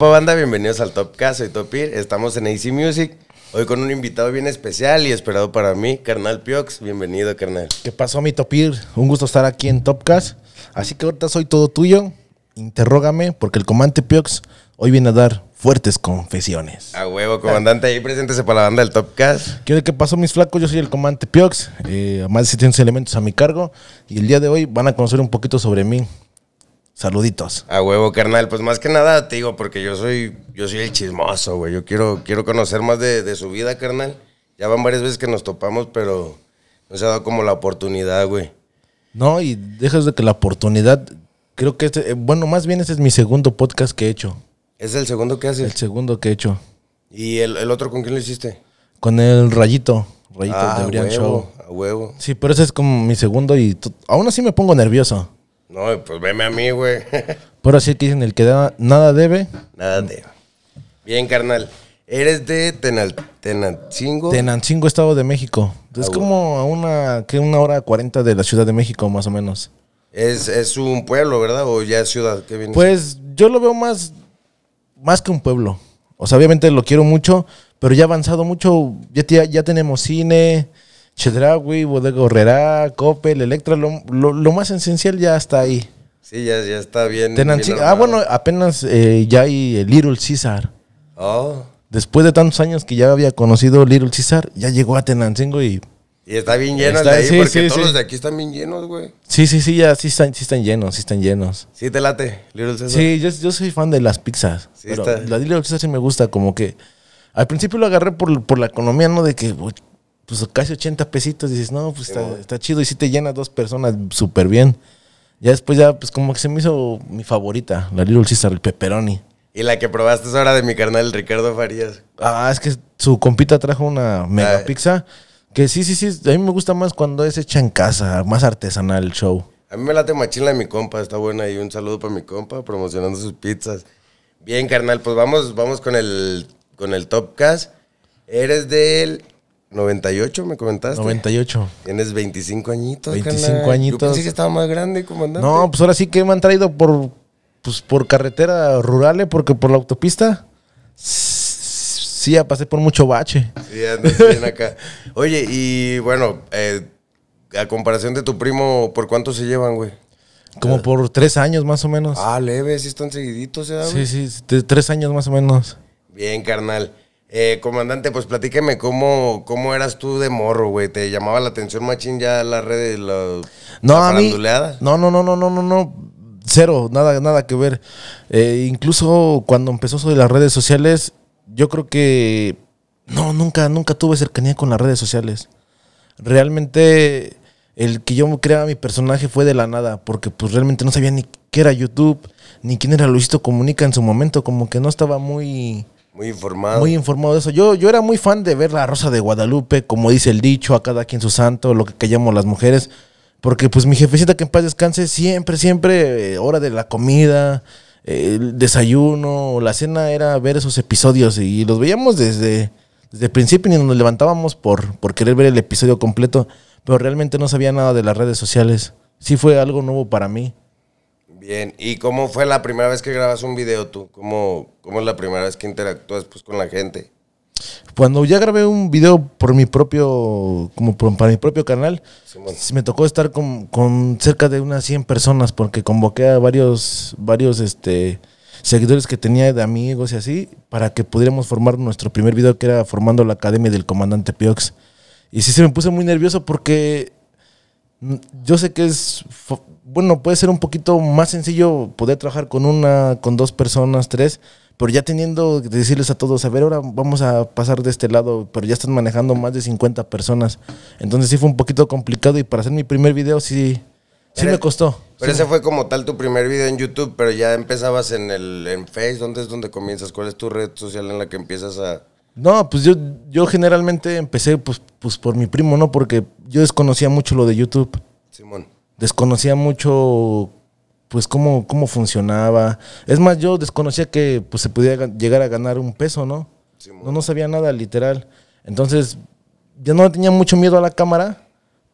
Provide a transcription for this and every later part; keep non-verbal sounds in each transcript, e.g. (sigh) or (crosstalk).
Pues, banda, bienvenidos al Topcast, soy Topir, estamos en AC Music, hoy con un invitado bien especial y esperado para mí, Carnal Piox, bienvenido Carnal. ¿Qué pasó mi Topir? Un gusto estar aquí en Topcast, así que ahorita soy todo tuyo, interrógame porque el comandante Piox hoy viene a dar fuertes confesiones. A huevo, comandante, ahí preséntese para la banda del Topcast. ¿Qué, ¿Qué pasó mis flacos? Yo soy el comandante Piox, eh, más de 700 elementos a mi cargo y el día de hoy van a conocer un poquito sobre mí. Saluditos. A huevo, carnal. Pues más que nada te digo, porque yo soy, yo soy el chismoso, güey. Yo quiero, quiero conocer más de, su vida, carnal. Ya van varias veces que nos topamos, pero no se ha dado como la oportunidad, güey. No, y dejas de que la oportunidad, creo que este, eh, bueno, más bien ese es mi segundo podcast que he hecho. ¿Es el segundo que haces? El segundo que he hecho. ¿Y el, otro con quién lo hiciste? Con el Rayito, Rayito ah, de Brian Show. A huevo. Sí, pero ese es como mi segundo y aún así me pongo nervioso. No, pues veme a mí, güey. (laughs) Por así dicen, el que nada debe. Nada debe. Bien, carnal. Eres de Tenal, Tenancingo. Tenancingo, Estado de México. Es ah, como a una, que una hora cuarenta de la Ciudad de México, más o menos. Es, un pueblo, ¿verdad? ¿O ya es ciudad? pues yo lo veo más, más que un pueblo. O sea, obviamente lo quiero mucho, pero ya ha avanzado mucho. ya, ya tenemos cine, Chedraui, Bodega Horrera, Coppel, Electra, lo, más esencial ya está ahí. Sí, ya, ya está bien. bien ah, bueno, apenas eh, ya hay eh, Little César. Oh. Después de tantos años que ya había conocido Little César, ya llegó a Tenancingo y... Y está bien lleno de ahí, porque todos los de aquí están bien llenos, güey. Sí, sí, sí, ya sí están, sí están llenos, sí están llenos. Sí, te late, Little César. Sí, yo, yo soy fan de las pizzas. Sí está. La Little César sí me gusta, como que... Al principio lo agarré por, por la economía, ¿no? De que pues casi 80 pesitos, dices, no, pues está, chido. Y sí te llena dos personas súper bien. Ya después ya, pues como que se me hizo mi favorita, la Little Caesar, el pepperoni. Y la que probaste es ahora de mi carnal Ricardo Farías. Ah, es que su compita trajo una mega pizza. Que sí, sí, sí, a mí me gusta más cuando es hecha en casa, más artesanal el show. A mí me late machín la de mi compa, está buena. Y un saludo para mi compa, promocionando sus pizzas. Bien, carnal, pues vamos, vamos con el, con el Topcast. Eres del 98 me comentaste. 98. Tienes 25 añitos, 25 añitos. Yo pensé que estaba más grande, No, pues ahora sí que me han traído por pues por carretera rurales eh, porque por la autopista sí ya pasé por mucho bache. Sí, bien acá. (laughs) Oye, y bueno, eh, a comparación de tu primo, ¿por cuánto se llevan, güey? Como por tres años más o menos. Ah, leve, sí están seguiditos, ¿eh? Sí, sí, tres años más o menos. Bien, carnal. Eh, comandante, pues platíqueme cómo, cómo eras tú de morro, güey. ¿Te llamaba la atención machín ya las redes, las paranduleadas? no, a no, no, no, no, no, no, no. Cero, nada, nada que ver. Eh, incluso cuando empezó eso de las redes sociales, yo creo que no, nunca, nunca tuve cercanía con las redes sociales. Realmente el que yo creaba mi personaje fue de la nada, porque pues realmente no sabía ni qué era YouTube, ni quién era Luisito Comunica en su momento, como que no estaba muy muy informado. Muy informado de eso. Yo, yo era muy fan de ver la Rosa de Guadalupe, como dice el dicho, a cada quien su santo, lo que callamos las mujeres. Porque pues mi jefecita que en paz descanse, siempre, siempre, eh, hora de la comida, eh, el desayuno, la cena, era ver esos episodios. Y, los veíamos desde, el principio y nos levantábamos por, por querer ver el episodio completo. Pero realmente no sabía nada de las redes sociales. Sí fue algo nuevo para mí. Bien, ¿y cómo fue la primera vez que grabas un video tú? ¿Cómo, cómo es la primera vez que interactúas pues, con la gente? Cuando ya grabé un video por mi propio, como para mi propio canal, me tocó estar con, cerca de unas 100 personas porque convoqué a varios, varios este, seguidores que tenía de amigos y así para que pudiéramos formar nuestro primer video que era formando la Academia del Comandante Piox. Y sí se me puse muy nervioso porque yo sé que es, bueno, puede ser un poquito más sencillo poder trabajar con una, con dos personas, tres, pero ya teniendo que decirles a todos, a ver, ahora vamos a pasar de este lado, pero ya están manejando más de 50 personas. Entonces sí fue un poquito complicado y para hacer mi primer video sí, sí me costó. Pero ese fue como tal tu primer video en YouTube, pero ya empezabas en el en Face, ¿dónde es donde comienzas? ¿Cuál es tu red social en la que empiezas a, no, pues yo, yo generalmente empecé pues, pues por mi primo, ¿no? Porque yo desconocía mucho lo de YouTube. Simón. Desconocía mucho pues cómo, cómo funcionaba. Es más, yo desconocía que pues, se podía llegar a ganar un peso, ¿no? No, no sabía nada, literal. Entonces, ya no tenía mucho miedo a la cámara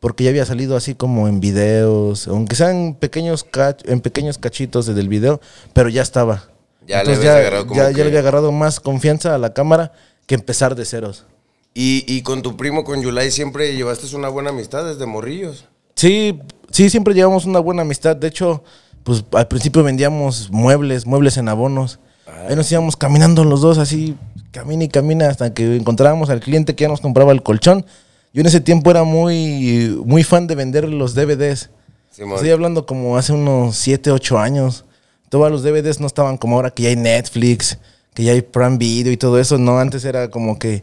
porque ya había salido así como en videos, aunque sean pequeños en pequeños cachitos desde el video, pero ya estaba. Ya le había agarrado ya le había agarrado más confianza a la cámara que empezar de ceros. Y, y con tu primo, con Yulai, siempre llevaste una buena amistad desde morrillos. Sí, sí, siempre llevamos una buena amistad. De hecho, pues al principio vendíamos muebles, muebles en abonos. Ah. Ahí nos íbamos caminando los dos así, camina y camina hasta que encontrábamos al cliente que ya nos compraba el colchón. Yo en ese tiempo era muy, muy fan de vender los DVDs. Estoy hablando como hace unos 7, 8 años. Todos los DVDs no estaban como ahora que ya hay Netflix, que ya hay Prime Video y todo eso, ¿no? Antes era como que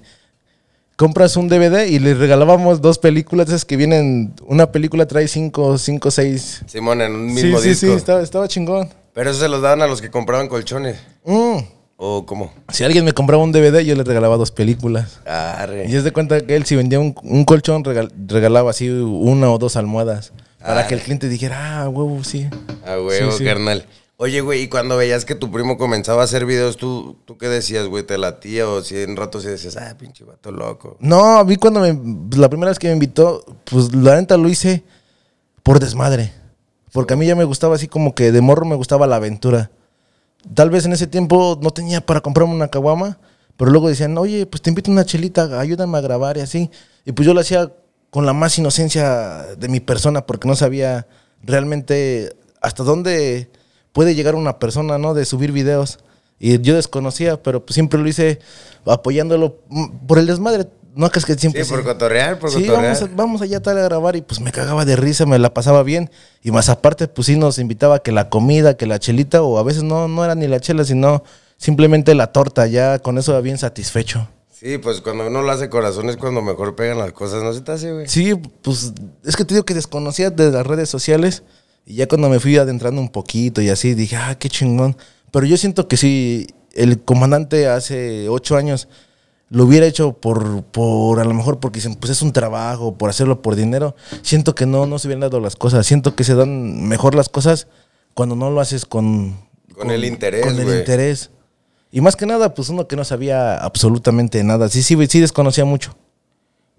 compras un DVD y le regalábamos dos películas Es que vienen, una película trae cinco, cinco, seis. Simón, en un mismo sí, disco. Sí, sí, estaba, chingón. Pero eso se los daban a los que compraban colchones. Mm. ¿O cómo? Si alguien me compraba un DVD, yo le regalaba dos películas. Y es de cuenta que él, si vendía un, colchón, regalaba así una o dos almohadas. Para que el cliente dijera, ah, huevo, sí. Ah, huevo, carnal. Oye, güey, y cuando veías que tu primo comenzaba a hacer videos, ¿tú, tú qué decías, güey? ¿Te latía o si en rato sí decías, ah, pinche vato loco? No, a mí cuando me, la primera vez que me invitó, pues la neta lo hice por desmadre. Porque a mí ya me gustaba así como que de morro me gustaba la aventura. Tal vez en ese tiempo no tenía para comprarme una caguama, pero luego decían, oye, pues te invito una chelita, ayúdame a grabar y así. Y pues yo lo hacía con la más inocencia de mi persona porque no sabía realmente hasta dónde puede llegar una persona, ¿no? De subir videos. Y yo desconocía, pero pues, siempre lo hice apoyándolo por el desmadre. No que es que siempre. Sí, por cotorrear, por sí, Vamos, allá tal a grabar y pues me cagaba de risa, me la pasaba bien. Y más aparte, pues sí nos invitaba que la comida, que la chelita, o a veces no, no era ni la chela, sino simplemente la torta. Ya con eso era bien satisfecho. Sí, pues cuando uno lo hace corazón es cuando mejor pegan las cosas, ¿no se Sí, pues es que te digo que desconocía de las redes sociales y ya cuando me fui adentrando un poquito y así, dije, ah, qué chingón. Pero yo siento que si el comandante hace ocho años lo hubiera hecho por, por, a lo mejor porque dicen, pues es un trabajo, por hacerlo por dinero, siento que no, no se hubieran dado las cosas. Siento que se dan mejor las cosas cuando no lo haces con... Con, el interés. Con el interés. Y más que nada, pues uno que no sabía absolutamente nada. Sí, sí, sí desconocía mucho.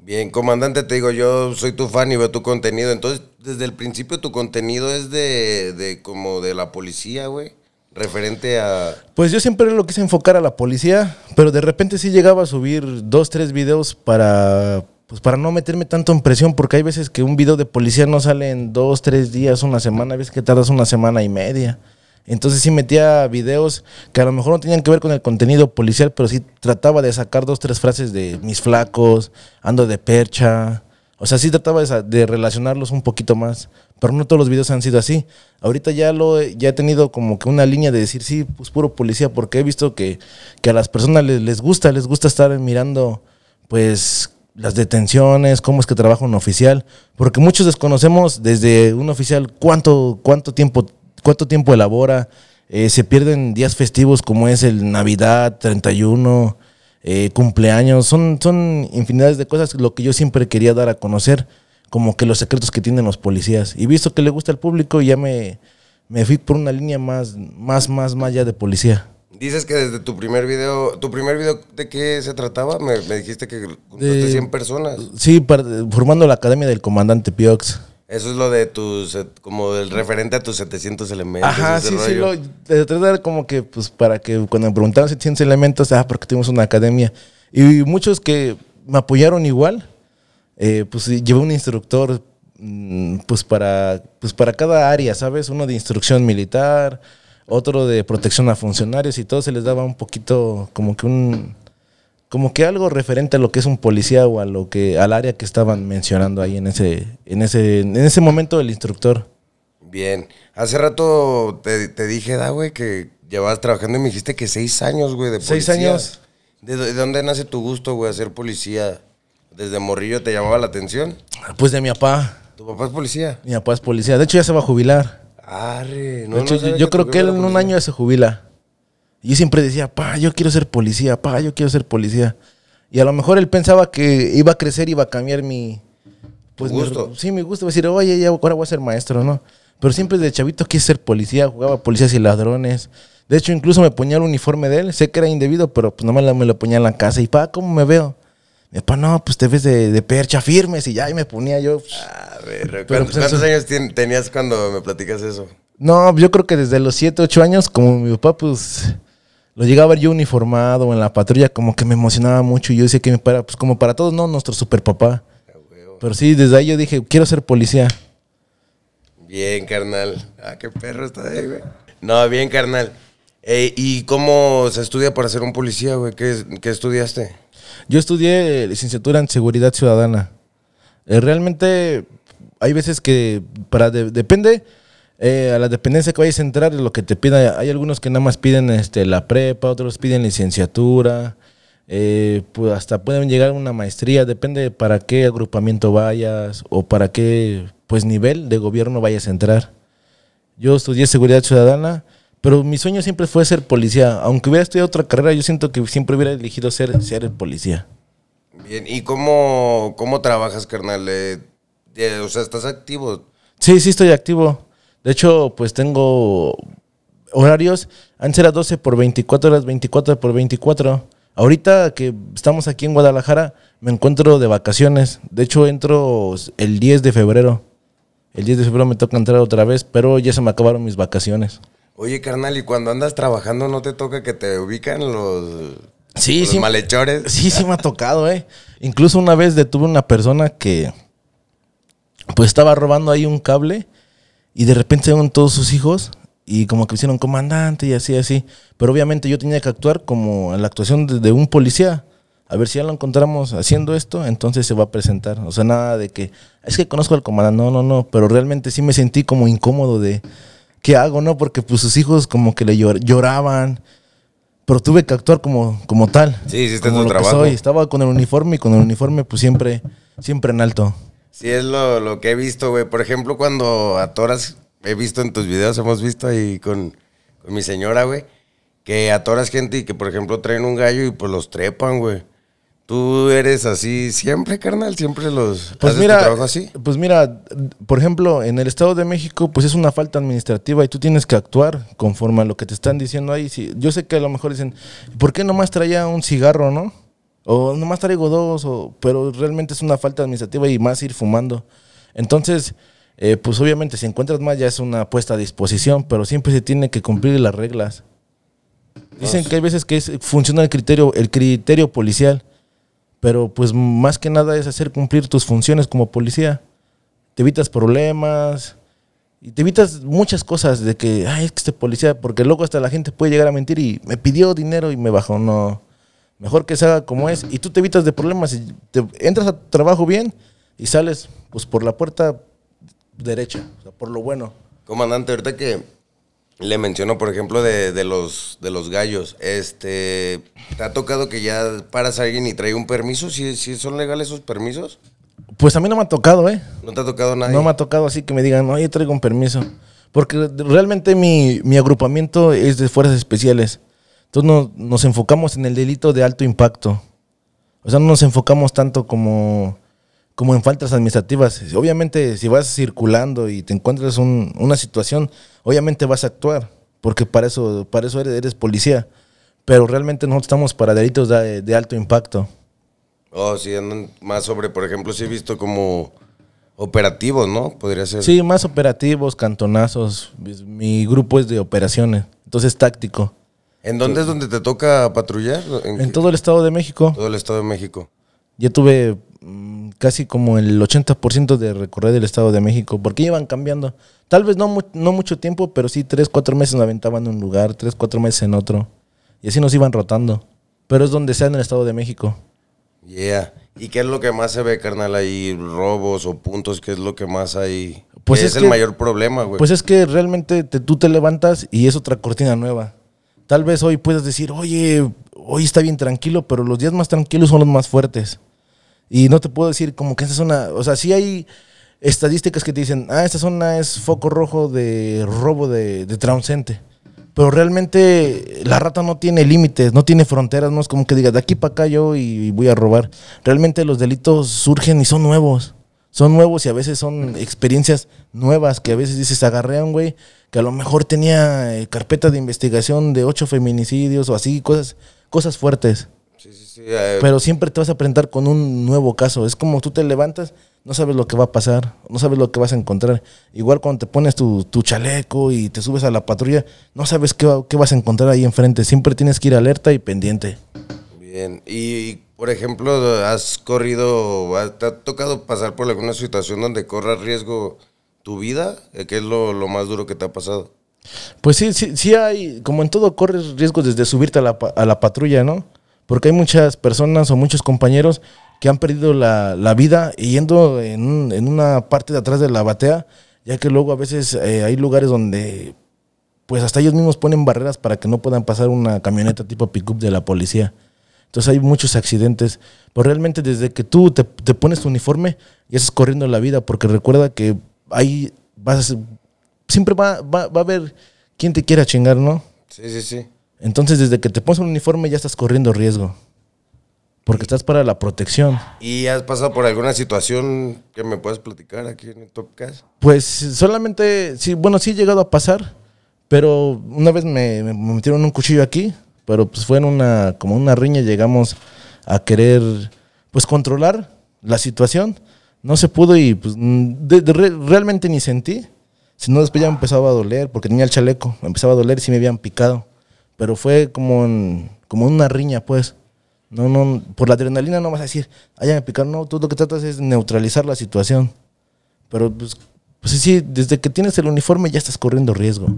Bien, comandante, te digo, yo soy tu fan y veo tu contenido. Entonces, desde el principio tu contenido es de, de como de la policía, güey. Referente a... Pues yo siempre lo quise enfocar a la policía, pero de repente sí llegaba a subir dos, tres videos para, pues para no meterme tanto en presión, porque hay veces que un video de policía no sale en dos, tres días, una semana, a veces que tardas una semana y media. Entonces sí metía videos que a lo mejor no tenían que ver con el contenido policial, pero sí trataba de sacar dos, tres frases de mis flacos, ando de percha. O sea, sí trataba de, relacionarlos un poquito más, pero no todos los videos han sido así. Ahorita ya, lo, ya he tenido como que una línea de decir, sí, pues puro policía, porque he visto que, que a las personas les, gusta, les gusta estar mirando, pues, las detenciones, cómo es que trabaja un oficial, porque muchos desconocemos desde un oficial cuánto, cuánto tiempo cuánto tiempo elabora. Eh, se pierden días festivos como es el Navidad, 31, eh, cumpleaños. Son, son infinidades de cosas lo que yo siempre quería dar a conocer, como que los secretos que tienen los policías. Y visto que le gusta al público, ya me, me fui por una línea más, más, más, más allá de policía. Dices que desde tu primer video, ¿tu primer video de qué se trataba? Me, dijiste que contaste 100 personas. Sí, formando la Academia del Comandante Piox. Eso es lo de tus, eh, como el referente a tus 700 elementos. Ajá, sí, sí, lo, de tratar como que, pues, para que cuando me preguntaron 700 elementos, ah, porque tuvimos una academia. Y muchos que me apoyaron igual, eh, pues llevé un instructor, mm, pues para, pues para cada área, ¿sabes? Uno de instrucción militar, otro de protección a funcionarios y todo se les daba un poquito, como que un como que algo referente a lo que es un policía o a lo que al área que estaban mencionando ahí en ese en ese en ese momento del instructor. Bien, hace rato te, dije, da güey, que llevabas trabajando y me dijiste que seis años, güey, de policía. Seis años. ¿De, dónde nace tu gusto, güey, ser policía? ¿Desde morrillo te llamaba la atención? Pues de mi papá. ¿Tu papá es policía? Mi papá es policía. De hecho, ya se va a jubilar. Ah, no, yo, creo que en un año ya se jubila yo siempre decía, pa, yo quiero ser policía, pa, yo quiero ser policía. Y a lo mejor él pensaba que iba a crecer, iba a cambiar mi... Pues gusto. sí, mi gusto. Decir, oye, ahora voy a ser maestro, ¿no? Pero siempre desde chavito quise ser policía, jugaba policías y ladrones. De hecho, incluso me ponía el uniforme de él. Sé que era indebido, pero pues nomás me lo, ponía en la casa. Y pa, ¿cómo me veo? Y pa, no, pues te ves de, percha firmes. Y ya, y me ponía yo. Pues. a ver, pues, ¿cuántos, años tenías cuando me platicas eso? No, yo creo que desde los 7, 8 años, como mi papá, pues lo llegaba yo uniformado en la patrulla, como que me emocionaba mucho. Y yo decía que para, pues como para todos, no, nuestro super papá. Pero sí, desde ahí yo dije, quiero ser policía. Bien, carnal. Ah, qué perro está ahí, güey. No, bien, carnal. ¿Y cómo se estudia para ser un policía, güey? ¿Qué, estudiaste? Yo estudié licenciatura en seguridad ciudadana. Eh, realmente hay veces que para depende eh, a la dependencia que vayas a entrar, lo que te pida hay algunos que nada más piden este, la prepa, otros piden licenciatura, eh, pues hasta pueden llegar a una maestría, depende para qué agrupamiento vayas o para qué pues, nivel de gobierno vayas a entrar. Yo estudié seguridad ciudadana, pero mi sueño siempre fue ser policía. Aunque hubiera estudiado otra carrera, yo siento que siempre hubiera elegido ser, ser el policía. Bien, ¿y cómo, trabajas, carnal? Eh, o sea, ¿estás activo? Sí, sí, estoy activo. De hecho, pues tengo horarios, antes era 12 por 24 horas, 24 por 24. Ahorita que estamos aquí en Guadalajara, me encuentro de vacaciones. De hecho, entro el 10 de febrero. El 10 de febrero me toca entrar otra vez, pero ya se me acabaron mis vacaciones. Oye, carnal, ¿y cuando andas trabajando no te toca que te ubican los, sí, sí, malhechores? Sí, sí me ha tocado, ¿eh? Incluso una vez detuve una persona que pues estaba robando ahí un cable y de repente se todos sus hijos y como que hicieron comandante y así, así. Pero obviamente yo tenía que actuar como en la actuación de, un policía. A ver si ya lo encontramos haciendo esto, entonces se va a presentar. O sea, nada de que, es que conozco al comandante, no, no, no, pero realmente sí me sentí como incómodo de, ¿qué hago, no? Porque pues sus hijos como que le lloraban, pero tuve que actuar como, como tal. Sí, sí, tengo un trabajo. Estaba con el uniforme y con el uniforme pues siempre, siempre en alto. Sí, es lo, lo que he visto, güey. Por ejemplo, cuando atoras, he visto en tus videos, hemos visto ahí con, mi señora, güey, que atoras gente y que, por ejemplo, traen un gallo y pues los trepan, güey. ¿Tú eres así siempre, carnal? ¿Siempre los pues mira, así? Pues mira, por ejemplo, en el Estado de México, pues es una falta administrativa y tú tienes que actuar conforme a lo que te están diciendo ahí. yo sé que a lo mejor dicen, ¿por qué nomás traía un cigarro, no? O nomás traigo dos, pero realmente es una falta administrativa y más ir fumando. Entonces, eh, pues obviamente si encuentras más ya es una puesta a disposición, pero siempre se tiene que cumplir las reglas. Dicen que hay veces que es, funciona el criterio, el criterio policial, pero pues más que nada es hacer cumplir tus funciones como policía. Te evitas problemas y te evitas muchas cosas de que, ay, este policía, porque luego hasta la gente puede llegar a mentir y me pidió dinero y me bajó, no. Mejor que se haga como es y tú te evitas de problemas y te entras a tu trabajo bien y sales pues por la puerta derecha, por lo bueno. Comandante, ahorita que le menciono, por ejemplo, de, los, de los gallos, este, ¿te ha tocado que ya paras a alguien y trae un permiso? ¿Si, si son legales esos permisos? Pues a mí no me ha tocado, ¿eh? ¿No te ha tocado nada? No me ha tocado así que me digan, no, yo traigo un permiso. Porque realmente mi, mi agrupamiento es de fuerzas especiales. Entonces nos enfocamos en el delito de alto impacto. O sea, no nos enfocamos tanto como, como en faltas administrativas. Obviamente, si vas circulando y te encuentras una situación, obviamente vas a actuar, porque para eso, para eso eres, policía. Pero realmente no estamos para delitos de, alto impacto. Oh, sí, más sobre, por ejemplo, si he visto como operativos, ¿no? Podría ser. Sí, más operativos, cantonazos. Mi grupo es de operaciones, entonces táctico. ¿En dónde es donde te toca patrullar? En, todo el Estado de México. Todo el Estado de México. Ya tuve mm, casi como el 80% de recorrer el Estado de México, porque iban cambiando. Tal vez no, mucho tiempo, pero sí tres, cuatro meses nos aventaban en un lugar, tres, cuatro meses en otro. Y así nos iban rotando. Pero es donde sea en el Estado de México. Yeah. ¿Y qué es lo que más se ve, carnal, ahí? ¿Robos o puntos? ¿Qué es lo que más hay? Pues es, el mayor problema, güey. Pues es que realmente tú te levantas y es otra cortina nueva. Tal vez hoy puedas decir, oye, hoy está bien tranquilo, pero los días más tranquilos son los más fuertes. Y no te puedo decir como que esa zona, o sea, sí hay estadísticas que te dicen, ah, esta zona es foco rojo de robo de, de Pero realmente la rata no tiene límites, no tiene fronteras, no es como que digas, de aquí para acá yo y voy a robar. Realmente los delitos surgen y son nuevos son nuevos y a veces son experiencias nuevas que a veces dices, agarré un güey que a lo mejor tenía eh, carpeta de investigación de ocho feminicidios o así, cosas, cosas fuertes. Sí, sí, sí, eh. Pero siempre te vas a aprender con un nuevo caso. Es como tú te levantas, no sabes lo que va a pasar, no sabes lo que vas a encontrar. Igual cuando te pones tu, chaleco y te subes a la patrulla, no sabes qué, qué vas a encontrar ahí enfrente. Siempre tienes que ir alerta y pendiente. Bien, y por ejemplo, has corrido, te ha tocado pasar por alguna situación donde corras riesgo tu vida? Eh, ¿Qué es lo, más duro que te ha pasado? Pues sí, sí, hay, como en todo, corres riesgo desde subirte a la, patrulla, ¿no? Porque hay muchas personas o muchos compañeros que han perdido la, vida yendo en, una parte de atrás de la batea, ya que luego a veces eh, hay lugares donde pues hasta ellos mismos ponen barreras para que no puedan pasar una camioneta tipo pickup de la policía. Entonces hay muchos accidentes. Pero realmente desde que tú te, pones tu uniforme, ya estás corriendo la vida, porque recuerda que ahí vas siempre va, a haber quien te quiera chingar, ¿no? Sí, sí, sí. Entonces desde que te pones un uniforme ya estás corriendo riesgo. Porque estás para la protección. ¿Y has pasado por alguna situación que me puedas platicar aquí en el Pues solamente, sí, bueno, sí he llegado a pasar, pero una vez me metieron un cuchillo aquí, pero pues fue una, como una riña, llegamos a querer, pues controlar la situación. No se pudo y pues, mm, realmente ni sentí. sino después ya empezaba a doler, porque tenía el chaleco, empezaba a doler y sí me habían picado. Pero fue como, como una riña, pues. No, no, por la adrenalina no vas a decir, allá me picaron, no, tú lo que tratas es neutralizar la situación. Pero pues, pues sí, desde que tienes el uniforme ya estás corriendo riesgo.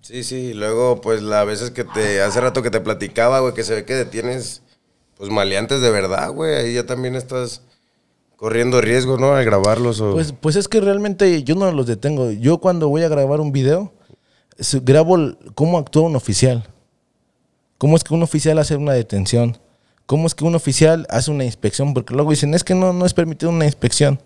Sí, sí, luego pues la veces que te, hace rato que te platicaba, güey, que se ve que detienes pues maleantes de verdad, güey, ahí ya también estás corriendo riesgo, ¿no? Al grabarlos Pues, pues es que realmente yo no los detengo. Yo cuando voy a grabar un video, grabo cómo actúa un oficial. ¿Cómo es que un oficial hace una detención? ¿Cómo es que un oficial hace una inspección? Porque luego dicen, es que no, no es permitido una inspección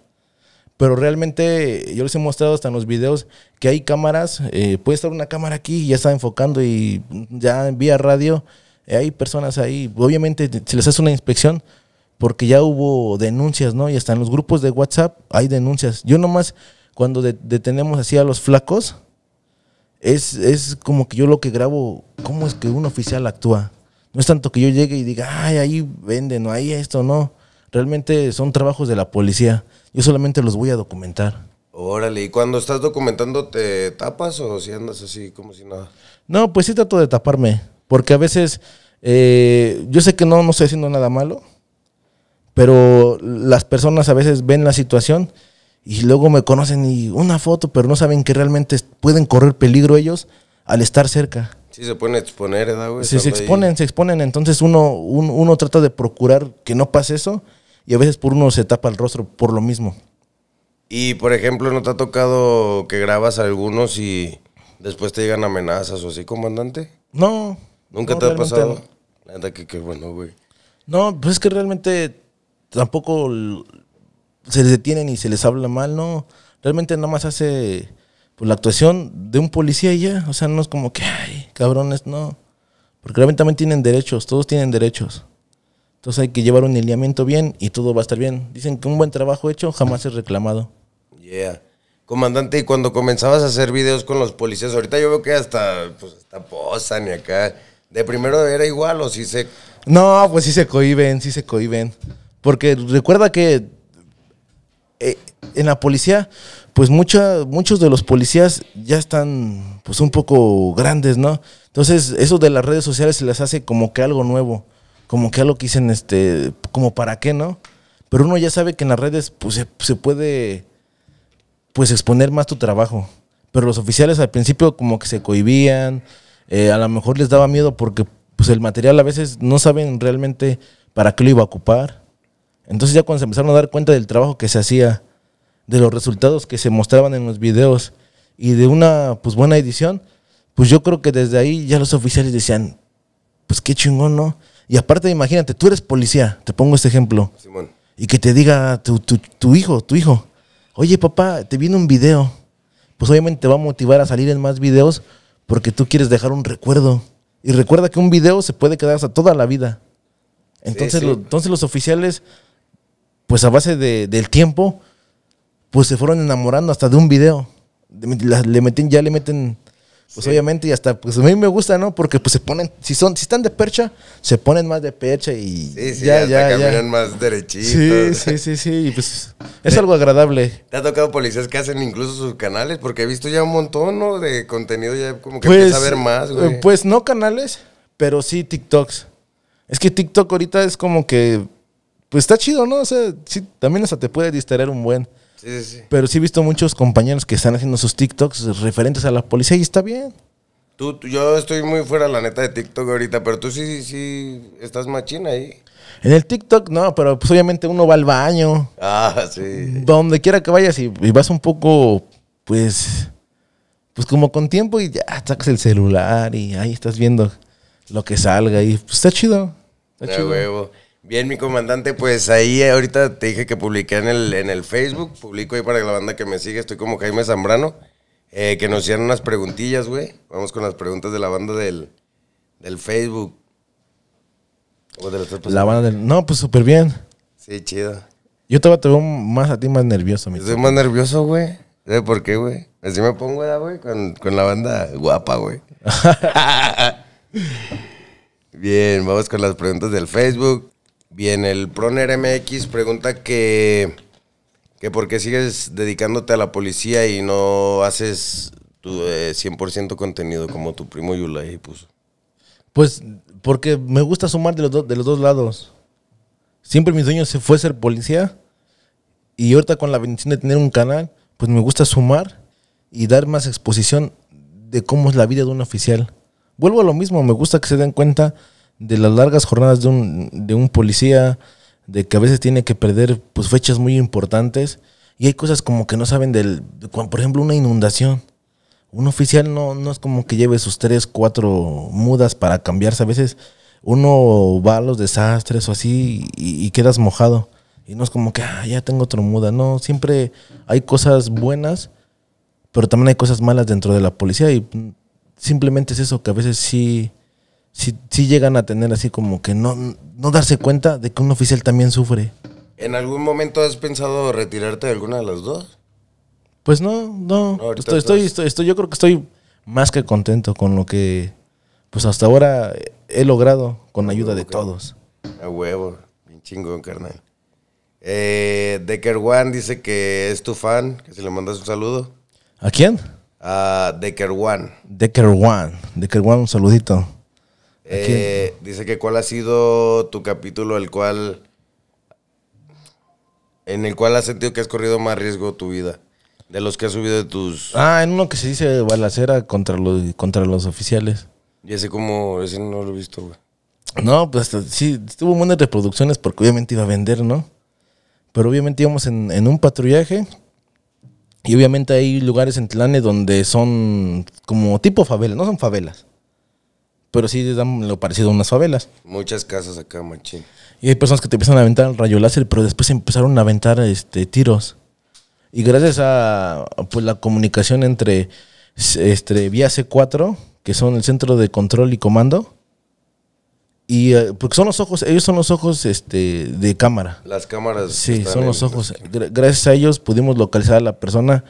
pero realmente yo les he mostrado hasta en los videos que hay cámaras, eh, puede estar una cámara aquí y ya está enfocando y ya en vía radio eh, hay personas ahí, obviamente se les hace una inspección porque ya hubo denuncias, ¿no? Y hasta en los grupos de WhatsApp hay denuncias. Yo nomás cuando detenemos así a los flacos, es, es como que yo lo que grabo, ¿cómo es que un oficial actúa? No es tanto que yo llegue y diga, ay, ahí venden, no, ahí esto, no. Realmente son trabajos de la policía. Yo solamente los voy a documentar. Órale, ¿y cuando estás documentando te tapas o si andas así como si nada? No, pues sí trato de taparme, porque a veces eh, yo sé que no, no estoy haciendo nada malo, pero las personas a veces ven la situación y luego me conocen y una foto, pero no saben que realmente pueden correr peligro ellos al estar cerca. Sí, se pueden exponer, güey? Sí, se exponen, se exponen. Entonces uno, uno trata de procurar que no pase eso y a veces por uno se tapa el rostro por lo mismo. Y por ejemplo, ¿no te ha tocado que grabas a algunos y después te llegan amenazas o así, comandante? No. ¿Nunca te ha pasado? No. Nada, que, bueno, güey. No, pues es que realmente tampoco se les detienen y se les habla mal, ¿no? Realmente nada más hace pues, la actuación de un policía y ya. O sea, no es como que, ay, cabrones, no. Porque realmente también tienen derechos, todos tienen derechos. Entonces hay que llevar un lineamiento bien y todo va a estar bien. Dicen que un buen trabajo hecho jamás es reclamado. Yeah. Comandante, y cuando comenzabas a hacer videos con los policías, ahorita yo veo que hasta, pues, hasta posan y acá. ¿De primero era igual o sí se.? No, pues sí se cohiben, sí se cohiben. Porque recuerda que eh, en la policía, pues mucha, muchos de los policías ya están pues un poco grandes, ¿no? Entonces, eso de las redes sociales se les hace como que algo nuevo como que algo que dicen, este, como para qué, ¿no? Pero uno ya sabe que en las redes pues, se, puede pues exponer más tu trabajo. Pero los oficiales al principio como que se cohibían, eh, a lo mejor les daba miedo porque pues el material a veces no saben realmente para qué lo iba a ocupar. Entonces ya cuando se empezaron a dar cuenta del trabajo que se hacía, de los resultados que se mostraban en los videos y de una pues buena edición, pues yo creo que desde ahí ya los oficiales decían, pues qué chingón, ¿no? Y aparte, imagínate, tú eres policía, te pongo este ejemplo. Simón. Y que te diga tu, hijo, tu hijo, oye papá, te viene un video. Pues obviamente te va a motivar a salir en más videos porque tú quieres dejar un recuerdo. Y recuerda que un video se puede quedar hasta toda la vida. Entonces, entonces los oficiales, pues a base del tiempo, pues se fueron enamorando hasta de un video. Le, meten, ya le meten pues obviamente y hasta pues a mí me gusta, ¿no? Porque pues se ponen si son si están de percha, se ponen más de percha y sí, sí, ya caminan más derechitos. Sí, sí, sí, sí, y pues es algo agradable. ¿Te ha tocado policías que hacen incluso sus canales porque he visto ya un montón ¿no? de contenido ya como que pues, a ver más, eh, güey. Pues no canales, pero sí TikToks. Es que TikTok ahorita es como que pues está chido, ¿no? O sea, sí, también hasta te puede distraer un buen. Pero sí he visto muchos compañeros que están haciendo sus TikToks referentes a la policía y está bien. Tú, yo estoy muy fuera, la neta, de TikTok ahorita, pero tú sí, sí, estás machina ahí. En el TikTok no, pero pues, obviamente uno va al baño. Ah, sí. Donde quiera que vayas y, vas un poco, pues, pues como con tiempo y ya sacas el celular y ahí estás viendo lo que salga y pues está chido. Está chido. Bien, mi comandante, pues ahí eh, ahorita te dije que publiqué en el, en el Facebook, publico ahí para la banda que me sigue, estoy como Jaime Zambrano, eh, que nos hicieron unas preguntillas, güey. Vamos con las preguntas de la banda del, Facebook. O de la, banda del... No, pues súper bien. Sí, chido. Yo te, veo más a ti más nervioso, mi Estoy más nervioso, güey. ¿Sabes por qué, güey? Así me pongo, güey, con, con la banda guapa, güey. (laughs) (laughs) Bien, vamos con las preguntas del Facebook. Bien, el Proner MX pregunta que, que por qué sigues dedicándote a la policía y no haces tu 100% eh, contenido como tu primo Yulai puso. Pues porque me gusta sumar de los, dos lados. Siempre mi sueño fue ser policía y ahorita con la bendición de tener un canal, pues me gusta sumar y dar más exposición de cómo es la vida de un oficial. Vuelvo a lo mismo, me gusta que se den cuenta de las largas jornadas de un, policía, de que a veces tiene que perder pues, fechas muy importantes. Y hay cosas como que no saben del, por ejemplo, una inundación. Un oficial no, no es como que lleve sus tres, cuatro mudas para cambiarse. A veces uno va a los desastres o así y, quedas mojado. Y no es como que, ah, ya tengo otra muda. No, siempre hay cosas buenas, pero también hay cosas malas dentro de la policía. Y simplemente es eso, que a veces sí si llegan a tener así como que no, no darse cuenta de que un oficial también sufre. ¿En algún momento has pensado retirarte de alguna de las dos? Pues no, no. estoy, estoy, yo creo que estoy más que contento con lo que pues hasta ahora he logrado con la ayuda de todos. A huevo, bien chingón, carnal. Eh, Decker One dice que es tu fan, que si le mandas un saludo. ¿A quién? A Decker One. Decker One. Decker One, un saludito. Eh, dice que cuál ha sido tu capítulo el cual en el cual has sentido que has corrido más riesgo tu vida. De los que has subido de tus. Ah, en uno que se dice balacera contra los, contra los oficiales. Y así como, ese no lo he visto, güey. No, pues sí, tuvo de reproducciones porque obviamente iba a vender, ¿no? Pero obviamente íbamos en, en un patrullaje. Y obviamente hay lugares en Tlane donde son como tipo favelas, no son favelas pero sí dan lo parecido a unas favelas. Muchas casas acá, machín. Y hay personas que te empiezan a aventar rayo láser, pero después empezaron a aventar este, tiros. Y gracias a pues, la comunicación entre este, Vía C4, que son el centro de control y comando, y eh, porque son los ojos, ellos son los ojos este, de cámara. Las cámaras. Sí, son los ojos. gracias a ellos pudimos localizar a la persona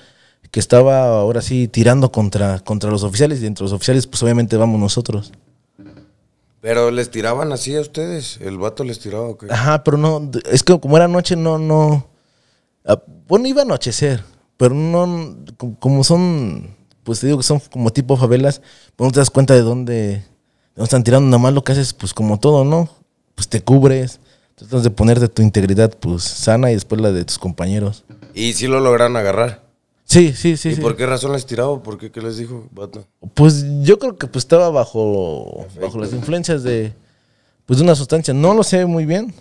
que estaba ahora sí tirando contra, contra los oficiales y entre los oficiales pues obviamente vamos nosotros. Pero les tiraban así a ustedes, el vato les tiraba. Ajá, pero no, es que como era noche, no, no. Ah, bueno, iba a anochecer, pero no, como son, pues te digo que son como tipo favelas, pues no te das cuenta de dónde, no están tirando, nada más lo que haces, pues como todo, ¿no? Pues te cubres, tratas de ponerte tu integridad, pues sana y después la de tus compañeros. ¿Y si lo lograron agarrar? Sí, sí, sí. ¿Y por qué razón les tiraba? ¿Por qué? ¿Qué les dijo, Pues yo creo que pues estaba bajo, bajo las influencias de, pues, de una sustancia. No lo sé muy bien,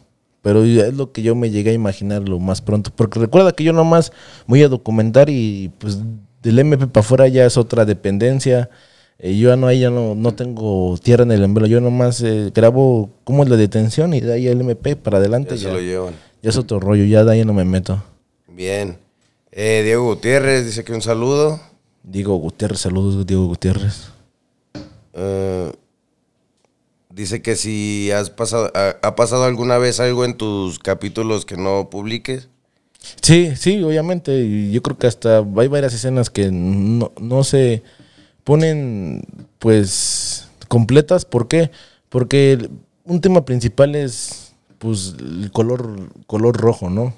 pero es lo que yo me llegué a imaginar lo más pronto. Porque recuerda que yo nomás voy a documentar y pues del MP para afuera ya es otra dependencia. Eh, yo ya no, ahí ya no, no tengo tierra en el embelo. Yo nomás eh, grabo cómo es la detención y de ahí el MP para adelante. Ya, se lo llevan. Ya es otro rollo, ya de ahí no me meto. Bien. Eh, Diego Gutiérrez dice que un saludo. Diego Gutiérrez, saludos, Diego Gutiérrez. Eh, dice que si has pasado, ha, pasado alguna vez algo en tus capítulos que no publiques. Sí, sí, obviamente. Yo creo que hasta hay varias escenas que no, se ponen, pues, completas. ¿Por qué? Porque un tema principal es, pues, el color, color rojo, ¿no?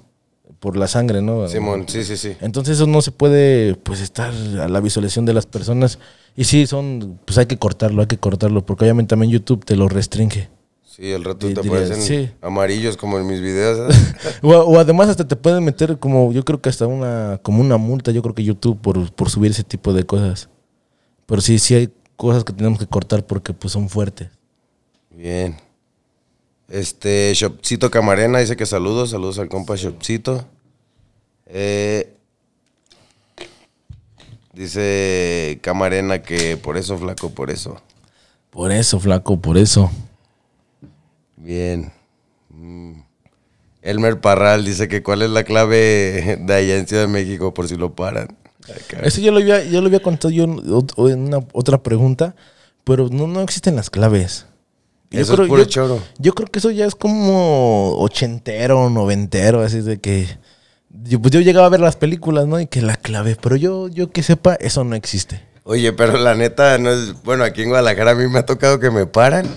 por la sangre, ¿no? Simón, sí, sí, sí. Entonces eso no se puede, pues, estar a la visualización de las personas. Y sí, son, pues hay que cortarlo, hay que cortarlo, porque obviamente también YouTube te lo restringe. Sí, el rato te aparecen amarillos como en mis videos. ¿eh? (laughs) o, o, además hasta te pueden meter como, yo creo que hasta una, como una multa, yo creo que YouTube por, por subir ese tipo de cosas. Pero sí, sí hay cosas que tenemos que cortar porque pues son fuertes. Bien. Este, Shopcito Camarena dice que saludos, saludos al compa Shopcito. Eh, dice Camarena que por eso, flaco, por eso. Por eso, flaco, por eso. Bien. Mm. Elmer Parral dice que cuál es la clave de allá en Ciudad de México por si lo paran. Eso ya lo había, lo contado yo en una, otra pregunta, pero no, no existen las claves yo creo, creo que eso ya es como ochentero, noventero, así de que. Yo, pues yo llegaba a ver las películas, ¿no? Y que la clave, pero yo, yo que sepa, eso no existe. Oye, pero la neta, no es. Bueno, aquí en Guadalajara a mí me ha tocado que me paran.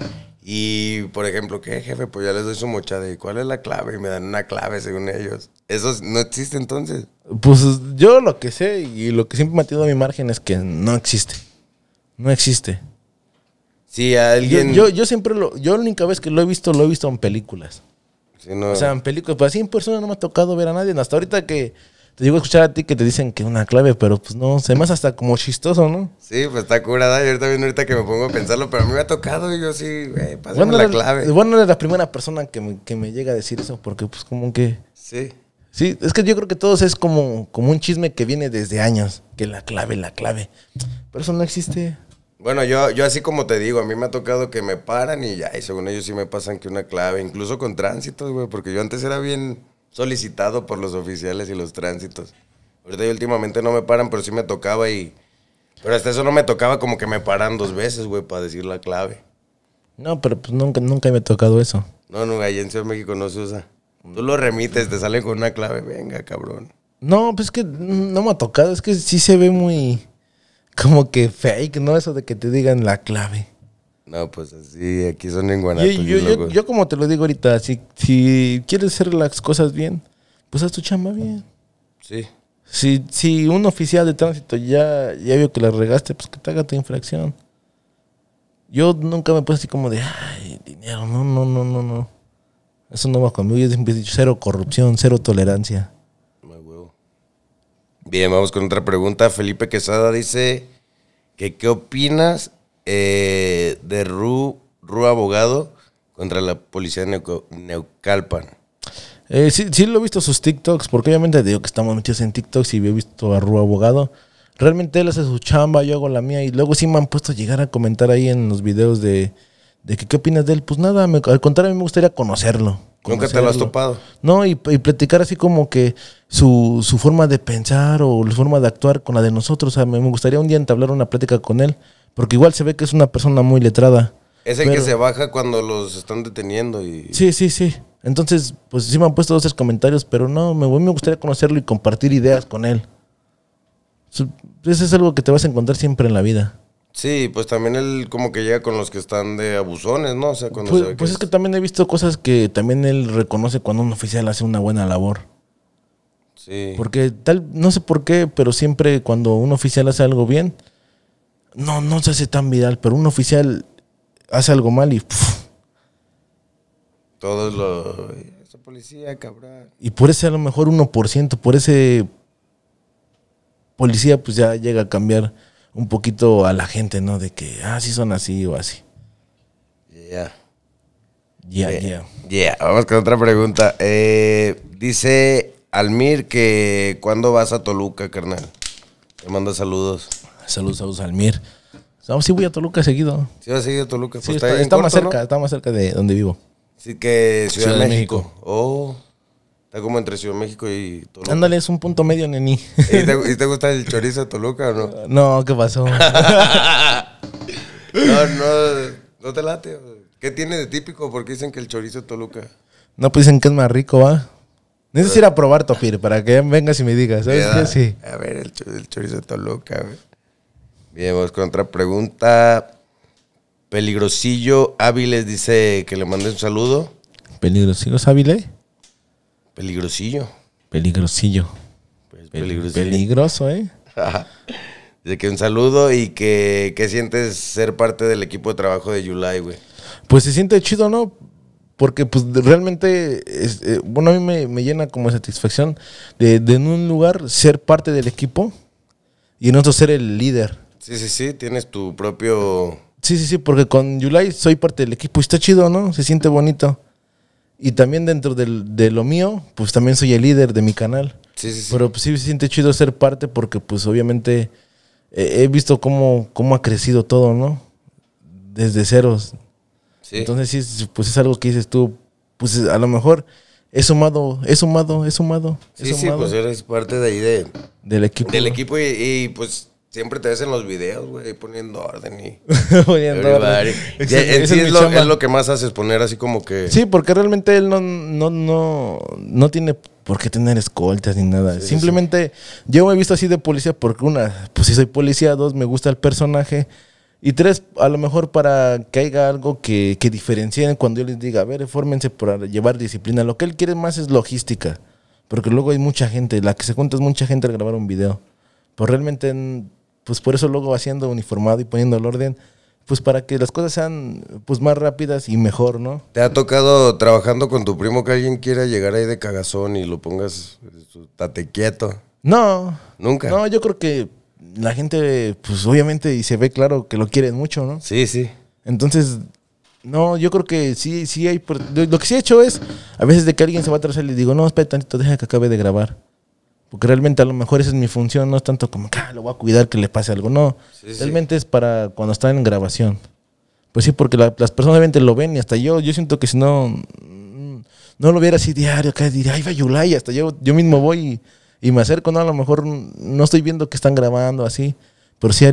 Y, por ejemplo, ¿qué jefe? Pues ya les doy su mochada. ¿Y cuál es la clave? Y me dan una clave según ellos. ¿Eso no existe entonces? Pues yo lo que sé y lo que siempre me ha tenido a mi margen es que no existe. No existe. Sí, alguien. Yo, yo, siempre lo. Yo la única vez que lo he visto, lo he visto en películas. O sea, en películas. Pues así en persona no me ha tocado ver a nadie. Hasta ahorita que te digo escuchar a ti que te dicen que es una clave, pero pues no, se me hace hasta como chistoso, ¿no? Sí, pues está curada. Ahorita ahorita que me pongo a pensarlo, pero a mí me ha tocado y yo sí, güey, bueno, la clave. Bueno, eres la primera persona que me, que me, llega a decir eso, porque pues como que... Sí. Sí, es que yo creo que todos es como, como un chisme que viene desde años, que la clave, la clave. Pero eso no existe. Bueno, yo, yo así como te digo, a mí me ha tocado que me paran y ya, y según ellos sí me pasan que una clave, incluso con tránsitos, güey, porque yo antes era bien solicitado por los oficiales y los tránsitos. Ahorita yo últimamente no me paran, pero sí me tocaba y... Pero hasta eso no me tocaba como que me paran dos veces, güey, para decir la clave. No, pero pues nunca, nunca me ha tocado eso. No, no, allá en Ciudad de México no se usa. Tú lo remites, te salen con una clave, venga, cabrón. No, pues es que no me ha tocado, es que sí se ve muy como que fake, ¿no? Eso de que te digan la clave. No, pues así, aquí son en Yo, como te lo digo ahorita, si, si quieres hacer las cosas bien, pues haz tu chamba bien. Sí. Si, si un oficial de tránsito ya, ya vio que la regaste, pues que te haga tu infracción. Yo nunca me puse así como de, ay, dinero, no, no, no, no, no. Eso no va conmigo. Yo siempre he dicho cero corrupción, cero tolerancia. Bien, vamos con otra pregunta. Felipe Quesada dice que qué opinas eh, de Ru, Abogado contra la policía de Neucalpan. Eh, sí, sí, lo he visto sus TikToks, porque obviamente digo que estamos metidos en TikToks y he visto a Ru Abogado. Realmente él hace su chamba, yo hago la mía y luego sí me han puesto a llegar a comentar ahí en los videos de, de qué opinas de él. Pues nada, al contrario, a mí me gustaría conocerlo. ¿Nunca te lo has topado? No, y, y platicar así como que su, su, forma de pensar o su forma de actuar con la de nosotros. O sea, me, gustaría un día entablar una plática con él, porque igual se ve que es una persona muy letrada. Es que se baja cuando los están deteniendo y... Sí, sí, sí. Entonces, pues sí me han puesto dos tres comentarios, pero no, me, me gustaría conocerlo y compartir ideas con él. Eso pues, es algo que te vas a encontrar siempre en la vida. Sí, pues también él como que llega con los que están de abusones, ¿no? O sea, cuando pues, se pues es... que también he visto cosas que también él reconoce cuando un oficial hace una buena labor. Sí. Porque tal, no sé por qué, pero siempre cuando un oficial hace algo bien, no, no se hace tan viral, pero un oficial hace algo mal y... Todo Todos lo... Esa policía, cabrón. Y por ese a lo mejor 1%, por ese policía pues ya llega a cambiar un poquito a la gente, ¿no? De que, ah, sí son así o así. ya ya ya yeah. Vamos con otra pregunta. Eh, dice Almir que ¿cuándo vas a Toluca, carnal? Te mando saludos. Saludos, saludos, Almir. vamos sí voy a Toluca seguido. Sí a seguido a Toluca. Pues sí, está, más cerca, está más cerca de donde vivo. Así que Ciudad, de, de México. Oh. Es como entre Ciudad de México y Toluca. Ándale, es un punto medio, neni. ¿Y te, (laughs) gusta el chorizo de Toluca o no? No, ¿qué pasó? (laughs) no, (laughs) no, no te late. ¿Qué tiene de típico? Porque dicen que el chorizo de Toluca. No, pues dicen que es más rico, ¿va? Necesito ir a probar, Topir, para que vengas y me digas. ¿Sabes qué? Sí. A ver, el, chorizo de Toluca. Bien, vamos con otra pregunta. Peligrosillo Áviles dice que le mande un saludo. ¿Peligrosillo Áviles? Peligrosillo. Pues, peligrosillo. Peligroso, ¿eh? De que un saludo y que, ¿qué sientes ser parte del equipo de trabajo de July, güey? Pues se siente chido, ¿no? Porque pues realmente, eh, bueno, a mí me, llena como satisfacción de, de en un lugar ser parte del equipo y en otro ser el líder. Sí, sí, sí, tienes tu propio... Sí, sí, sí, porque con July soy parte del equipo y está chido, ¿no? Se siente bonito. Y también dentro de lo mío, pues también soy el líder de mi canal. Sí, sí, sí. Pero pues, sí me siente chido ser parte porque pues obviamente he visto cómo, cómo ha crecido todo, ¿no? Desde ceros. Sí. Entonces sí, pues es algo que dices tú, pues a lo mejor he sumado, es sumado, es sumado. sí, sí, pues eres parte de ahí de, del equipo. Del equipo y pues siempre te ves en los videos, güey, poniendo orden y. (laughs) poniendo orden. es, lo, es, lo, que más haces, poner así como que. Sí, porque realmente él no, no, no, no tiene por qué tener escoltas ni nada. Simplemente yo me he visto así de policía porque, una, pues si soy policía, dos, me gusta el personaje. Y tres, a lo mejor para que haya algo que, que diferencien cuando yo les diga, a ver, fórmense para llevar disciplina. Lo que él quiere más es logística. Porque luego hay mucha gente, la que se cuenta es mucha gente al grabar un video. Pues realmente pues por eso luego haciendo uniformado y poniendo el orden, pues para que las cosas sean pues más rápidas y mejor, ¿no? ¿Te ha tocado trabajando con tu primo que alguien quiera llegar ahí de cagazón y lo pongas este, tate quieto? No. Nunca. No, yo creo que la gente, pues obviamente, y se ve claro que lo quieren mucho, ¿no? Sí, sí. Entonces, no, yo creo que sí, sí hay. Lo que sí he hecho es, a veces de que alguien se va a atrasar, le digo, no, espérate tantito, deja que acabe de grabar. Porque realmente a lo mejor esa es mi función, no es tanto como que ah, lo voy a cuidar que le pase algo. No, realmente es para cuando están en grabación. Pues sí, porque las personas obviamente lo ven y hasta yo, yo siento que si no, mm, no lo viera así diario, acá diría, ahí va Yulay, hasta yo, mismo voy y, me acerco, ¿no? A lo mejor no estoy viendo que están grabando así, pero sí,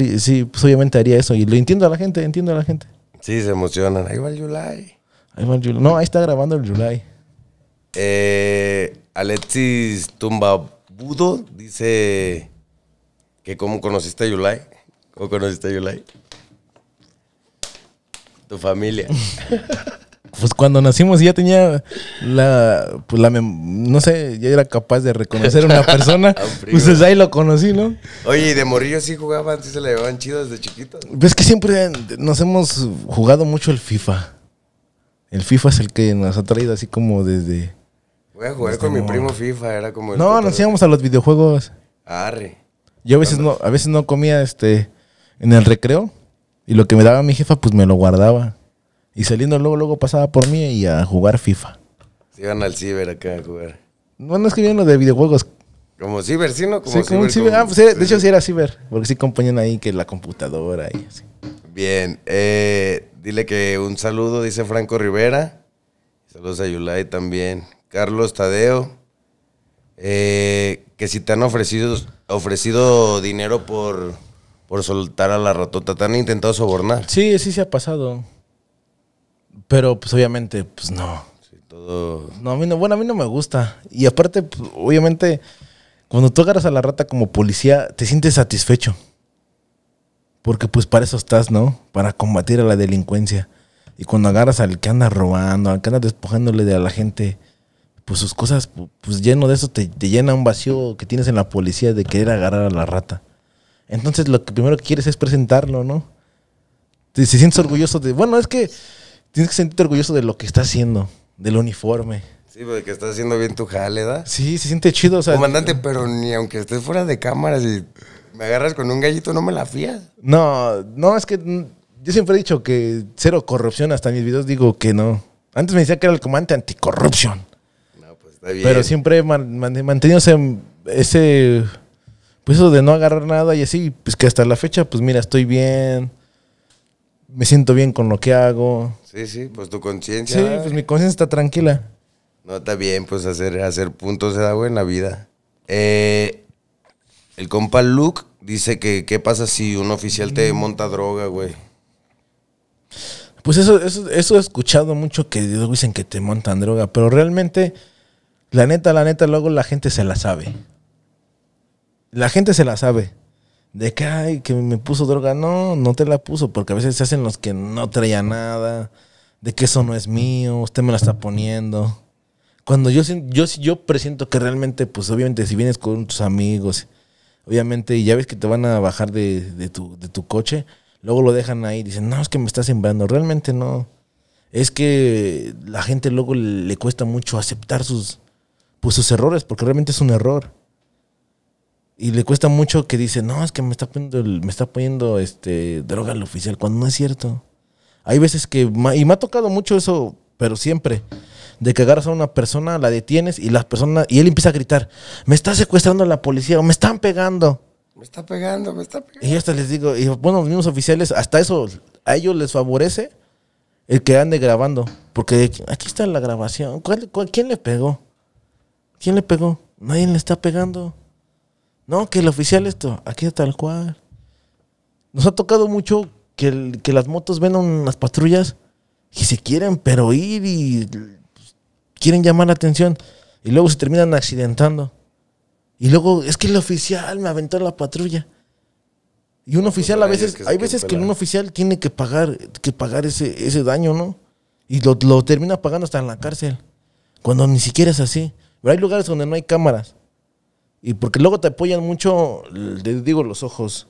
pues obviamente haría eso y lo entiendo a la gente, entiendo a la gente. Sí, se emocionan, ahí va el Yulay. Ahí va el No, ahí está grabando el Yulay. Eh, Alexis Tumba Budo dice que cómo conociste a Yulai. ¿Cómo conociste a Yulai? Tu familia. (laughs) pues cuando nacimos ya tenía la, pues la no sé, ya era capaz de reconocer a una persona. (laughs) pues ahí lo conocí, ¿no? Oye, ¿y de morillo sí jugaban? ¿Sí se la llevaban chido desde chiquito? Ves pues que siempre nos hemos jugado mucho el FIFA. El FIFA es el que nos ha traído así como desde Voy a jugar con mi primo FIFA, era como... no, nos íbamos a los videojuegos. Arre. Yo a veces no, a veces no comía este en el recreo y lo que me daba mi jefa pues me lo guardaba. Y saliendo luego, luego pasaba por mí y a jugar FIFA. Se iban al ciber acá a jugar. No es que de videojuegos. Como ciber, ¿sí, no? Como sí, como ciber. Ah, pues, eh, de hecho sí era ciber, porque sí componían ahí que la computadora y así. Bien, eh, dile que un saludo, dice Franco Rivera. Saludos a Yulay también, Carlos Tadeo. Eh, que si te han ofrecido, ofrecido dinero por, por soltar a la ratota, ¿te han intentado sobornar? Sí, sí se ha pasado. Pero pues obviamente, pues no. todo... No, a mí no, bueno, a mí no me gusta. Y aparte, pues, obviamente, cuando tú agarras a la rata como policía, te sientes satisfecho. Porque pues para eso estás, ¿no? Para combatir a la delincuencia. Y cuando agarras al que anda robando, al que anda despojándole de a la gente, pues sus cosas, pues lleno de eso, te, llena un vacío que tienes en la policía de querer agarrar a la rata. Entonces lo que primero que quieres es presentarlo, ¿no? Te, sientes orgulloso de, bueno, es que tienes que sentirte orgulloso de lo que está haciendo, del uniforme. Sí, porque pues, estás haciendo bien tu jale, ¿verdad? Sí, se siente chido, o Comandante, eh, pero ni aunque estés fuera de cámara, si me agarras con un gallito, no me la fías. No, no, es que mm, yo siempre he dicho que cero corrupción, hasta en mis videos digo que no. Antes me decía que era el comandante anticorrupción. Pero siempre man, ese, pues eso de no agarrar nada y así, pues que hasta la fecha, pues mira, estoy bien, me siento bien con lo que hago. Sí, sí, pues tu conciencia. Sí, pues mi conciencia está tranquila. No, está bien, pues hacer, hacer puntos de agua en la vida. Eh, el compa Luke dice que qué pasa si un oficial te mm. monta droga, güey. Pues eso, eso, eso he escuchado mucho que dicen que te montan droga, pero realmente la neta, la neta, luego la gente se la sabe. La gente se la sabe. De que, ay, que me puso droga. No, no te la puso, porque a veces se hacen los que no traía nada. De que eso no es mío, usted me la está poniendo. Cuando yo, yo, yo presiento que realmente, pues obviamente, si vienes con tus amigos, obviamente, y ya ves que te van a bajar de, de, tu, de tu coche, luego lo dejan ahí. Dicen, no, es que me estás sembrando. Realmente no. Es que la gente luego le cuesta mucho aceptar sus, pues sus errores, porque realmente es un error. Y le cuesta mucho que dice, no, es que me está poniendo, me está poniendo este, droga al oficial, cuando no es cierto. Hay veces que, y me ha tocado mucho eso, pero siempre, de que agarras a una persona, la detienes y la persona, y él empieza a gritar, me está secuestrando la policía, o me están pegando. Me está pegando, me está pegando. Y hasta les digo, y bueno, los mismos oficiales, hasta eso, a ellos les favorece el que ande grabando, porque aquí está la grabación, quién le pegó? ¿Quién le pegó? Nadie le está pegando. No, que el oficial esto, aquí tal cual. Nos ha tocado mucho que, las motos ven a unas patrullas Y se quieren, pero ir y pues, quieren llamar la atención. Y luego se terminan accidentando. Y luego, es que el oficial me aventó la patrulla. Y un pues oficial a veces, hay veces que un oficial tiene que pagar, que pagar ese, ese daño, ¿no? Y lo termina pagando hasta en la cárcel. Cuando ni siquiera es así. Pero hay lugares donde no hay cámaras. Y porque luego te apoyan mucho, digo, los ojos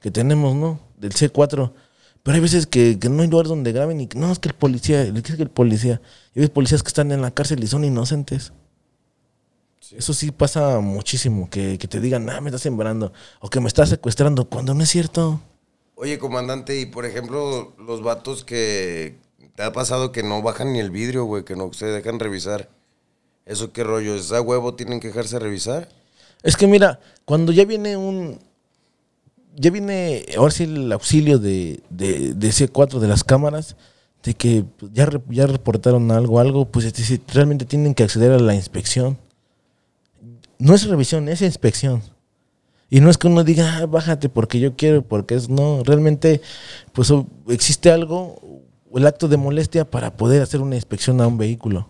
que tenemos, ¿no? Del C4. Pero hay veces que, no hay lugar donde graben y que no, es que el policía, es que el policía. Y hay policías que están en la cárcel y son inocentes. Eso sí pasa muchísimo, que, te digan, ah, me estás sembrando o que me estás secuestrando, cuando no es cierto. Oye, comandante, y por ejemplo, los vatos que te ha pasado que no bajan ni el vidrio, güey, que no se dejan revisar. ¿Eso qué rollo? ¿Es a huevo? ¿Tienen que dejarse revisar? Es que mira, cuando ya viene un. Ya viene ahora sí el auxilio de, de, de C4 de las cámaras, de que ya, ya reportaron algo, algo, pues este, realmente tienen que acceder a la inspección. No es revisión, es inspección. Y no es que uno diga, ah, bájate porque yo quiero, porque es. No, realmente, pues existe algo, el acto de molestia para poder hacer una inspección a un vehículo.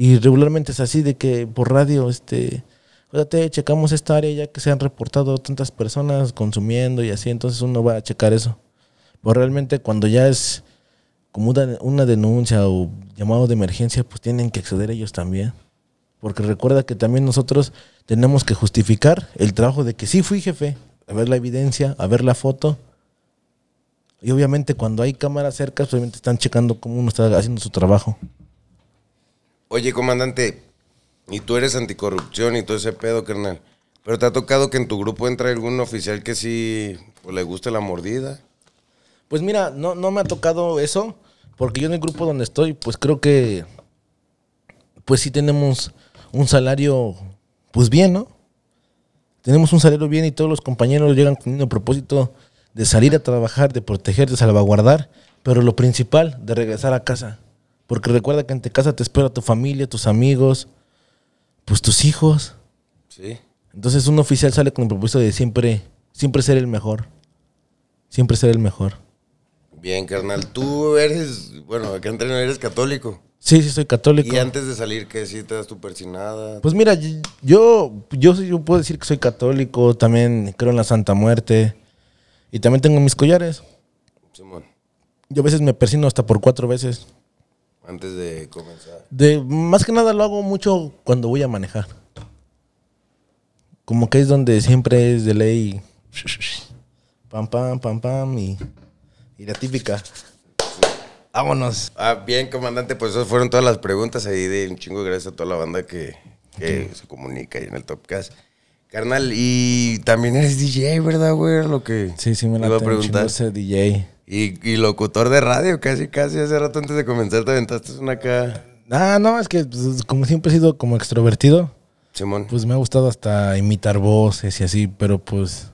Y regularmente es así de que por radio, este, fíjate, checamos esta área ya que se han reportado tantas personas consumiendo y así, entonces uno va a checar eso. Pero realmente cuando ya es como una, denuncia o llamado de emergencia, pues tienen que acceder ellos también. Porque recuerda que también nosotros tenemos que justificar el trabajo de que sí fui jefe, a ver la evidencia, a ver la foto. Y obviamente cuando hay cámaras cerca, obviamente están checando cómo uno está haciendo su trabajo. Oye, comandante, y tú eres anticorrupción y todo ese pedo, carnal. Pero te ha tocado que en tu grupo entre algún oficial que sí pues, le guste la mordida. Pues mira, no, no me ha tocado eso, porque yo en el grupo donde estoy, pues creo que, pues sí tenemos un salario, pues bien, ¿no? Tenemos un salario bien y todos los compañeros llegan con el propósito de salir a trabajar, de proteger, de salvaguardar, pero lo principal, de regresar a casa. Porque recuerda que en tu casa te espera tu familia, tus amigos, pues tus hijos. Sí. Entonces un oficial sale con el propósito de siempre, siempre ser el mejor. Siempre ser el mejor. Bien, carnal. Tú eres, bueno, acá entreno, eres católico. Sí, sí, soy católico. ¿Y antes de salir qué? si te das tu persinada? Pues mira, yo, yo, yo puedo decir que soy católico, también creo en la Santa Muerte. Y también tengo mis collares. Simón. Yo a veces me persino hasta por cuatro veces antes de comenzar? De, más que nada lo hago mucho cuando voy a manejar. Como que es donde siempre es de ley. Pam, pam, pam, pam. Y, la típica. Vámonos. Ah, bien, comandante, pues esas fueron todas las preguntas ahí de un chingo. Gracias a toda la banda que, se comunica ahí en el Topcast. Carnal, y también eres DJ, ¿verdad, güey? Lo que sí, sí me la iba a preguntar. DJ. Y, locutor de radio, casi, casi. Hace rato antes de comenzar te aventaste una cara. Ah, no, es que pues, como siempre he sido como extrovertido. Simón. Pues me ha gustado hasta imitar voces y así, pero pues.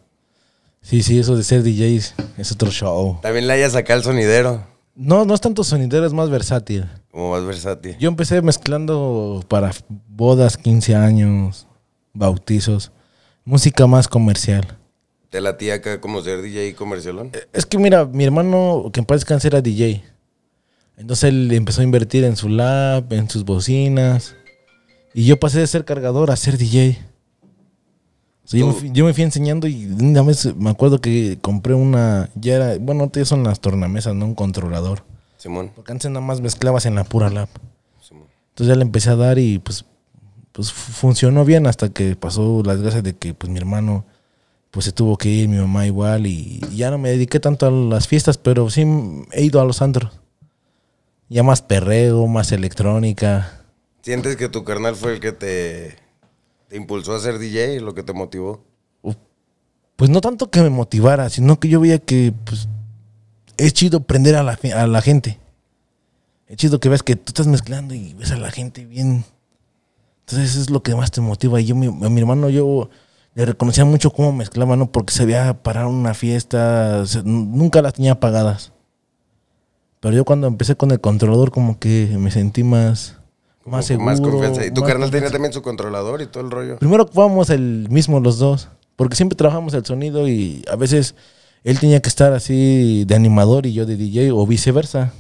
Sí, sí, eso de ser DJs es otro show. También le hayas sacado el sonidero. No, no es tanto sonidero, es más versátil. Como más versátil. Yo empecé mezclando para bodas, 15 años, bautizos, música más comercial la tía acá como ser DJ comercialón? Eh, es que mira, mi hermano, que en paz era DJ. Entonces él empezó a invertir en su lab, en sus bocinas. Y yo pasé de ser cargador a ser DJ. yo, me fui, enseñando y una me acuerdo que compré una. Ya Bueno, ya son las tornamesas, no un controlador. Simón. Porque antes nada más mezclabas en la pura lab. Simón. Entonces ya le empecé a dar y pues, pues funcionó bien hasta que pasó las gracias de que pues mi hermano pues se tuvo que ir mi mamá igual y ya no me dediqué tanto a las fiestas, pero sí he ido a los antros. Ya más perreo, más electrónica. ¿Sientes que tu carnal fue el que te, te impulsó a ser DJ, lo que te motivó? Pues no tanto que me motivara, sino que yo veía que pues, es chido prender a la, a la gente. Es chido que ves que tú estás mezclando y ves a la gente bien. Entonces es lo que más te motiva. Y yo, a mi hermano, yo le reconocía mucho cómo mezclaba, ¿no? Porque se había parado una fiesta, nunca las tenía pagadas. Pero yo cuando empecé con el controlador como que me sentí más, más Más confianza. Y tu carnal tenía también su controlador y todo el rollo. Primero fuimos el mismo los dos, porque siempre trabajamos el sonido y a veces él tenía que estar así de animador y yo de DJ o viceversa.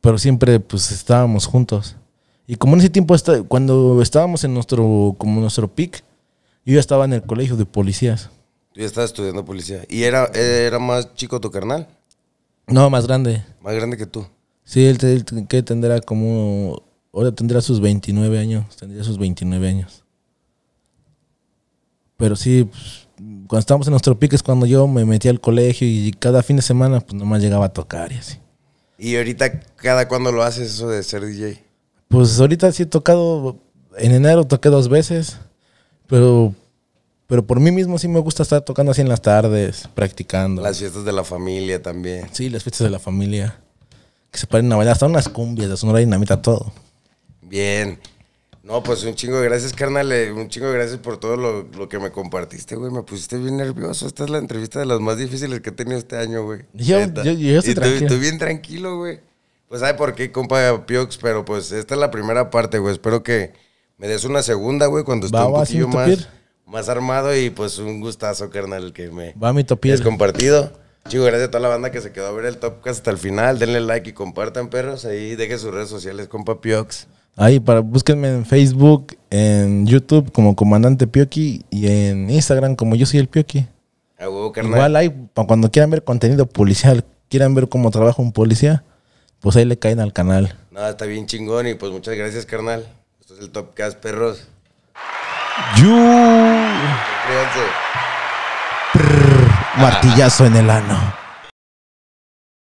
Pero siempre pues estábamos juntos. Y como en ese tiempo, cuando estábamos en nuestro, como nuestro pick, yo estaba en el colegio de policías. Tú ya estabas estudiando policía. ¿Y era, era más chico tu carnal? No, más grande. Más grande que tú. Sí, él, tendrá como. Ahora tendrá sus 29 años. Tendría sus 29 años. Pero sí, pues, cuando estábamos en nuestro pique es cuando yo me metí al colegio y cada fin de semana, pues nomás llegaba a tocar y así. ¿Y ahorita cada cuándo lo haces eso de ser DJ? Pues ahorita sí he tocado. En enero toqué dos veces. Pero, pero por mí mismo sí me gusta estar tocando así en las tardes, practicando. Las fiestas de la familia también. Sí, las fiestas de la familia. Que se paren a bailar, hasta unas cumbias son Sonora Dinamita, todo. Bien. No, pues un chingo de gracias, carnal. Eh, un chingo de gracias por todo lo, que me compartiste, güey. Me pusiste bien nervioso. Esta es la entrevista de las más difíciles que he tenido este año, güey. Yo, estoy tranquilo. Estoy bien tranquilo, güey. Pues sabe por qué, compa Piox, pero pues esta es la primera parte, güey. Espero que me des una segunda, güey, cuando esté un poquillo más, armado y pues un gustazo, carnal, que me Va mi Es compartido. Chico, gracias a toda la banda que se quedó a ver el Topcast hasta el final. Denle like y compartan, perros. Ahí dejen sus redes sociales, compa Piox. Ahí, para, búsquenme en Facebook, en YouTube como Comandante Pioqui y en Instagram como Yo Soy el Pioqui. huevo, carnal. Igual ahí, cuando quieran ver contenido policial, quieran ver cómo trabaja un policía, pues ahí le caen al canal. Nada, está bien chingón y pues muchas gracias, carnal. Esto es el cast perros. You. Martillazo en el ano.